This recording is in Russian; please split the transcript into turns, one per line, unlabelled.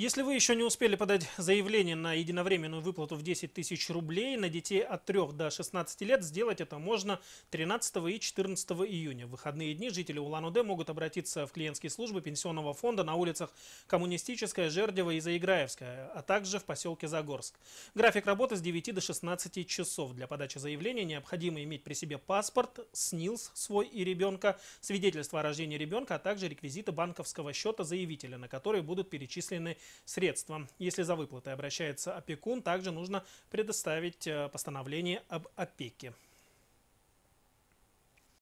Если вы еще не успели подать заявление на единовременную выплату в 10 тысяч рублей на детей от 3 до 16 лет, сделать это можно 13 и 14 июня. В выходные дни жители Улан-Удэ могут обратиться в клиентские службы Пенсионного фонда на улицах Коммунистическая, Жердева и Заиграевская, а также в поселке Загорск. График работы с 9 до 16 часов. Для подачи заявления необходимо иметь при себе паспорт, СНИЛС свой и ребенка, свидетельство о рождении ребенка, а также реквизиты банковского счета заявителя, на которые будут перечислены средства. Если за выплатой обращается опекун, также нужно предоставить э, постановление об опеке.